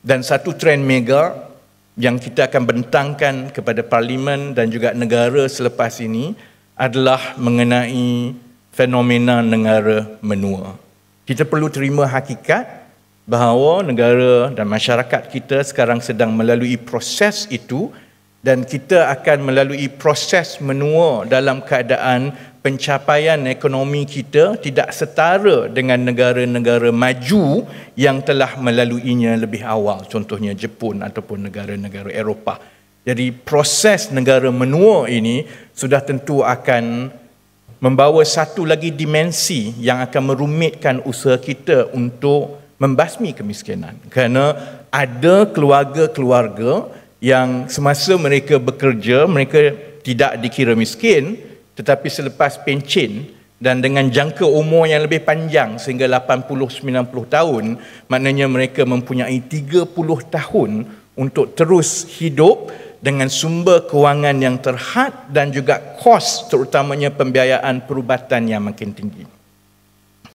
dan satu trend mega yang kita akan bentangkan kepada parlimen dan juga negara selepas ini adalah mengenai fenomena negara menua. Kita perlu terima hakikat bahawa negara dan masyarakat kita sekarang sedang melalui proses itu dan kita akan melalui proses menua dalam keadaan pencapaian ekonomi kita tidak setara dengan negara-negara maju yang telah melaluinya lebih awal contohnya Jepun ataupun negara-negara Eropah. Jadi proses negara menua ini sudah tentu akan membawa satu lagi dimensi yang akan merumitkan usaha kita untuk membasmi kemiskinan. Kerana ada keluarga-keluarga yang semasa mereka bekerja mereka tidak dikira miskin tetapi selepas pencin dan dengan jangka umur yang lebih panjang sehingga 80-90 tahun, maknanya mereka mempunyai 30 tahun untuk terus hidup dengan sumber kewangan yang terhad dan juga kos terutamanya pembiayaan perubatan yang makin tinggi.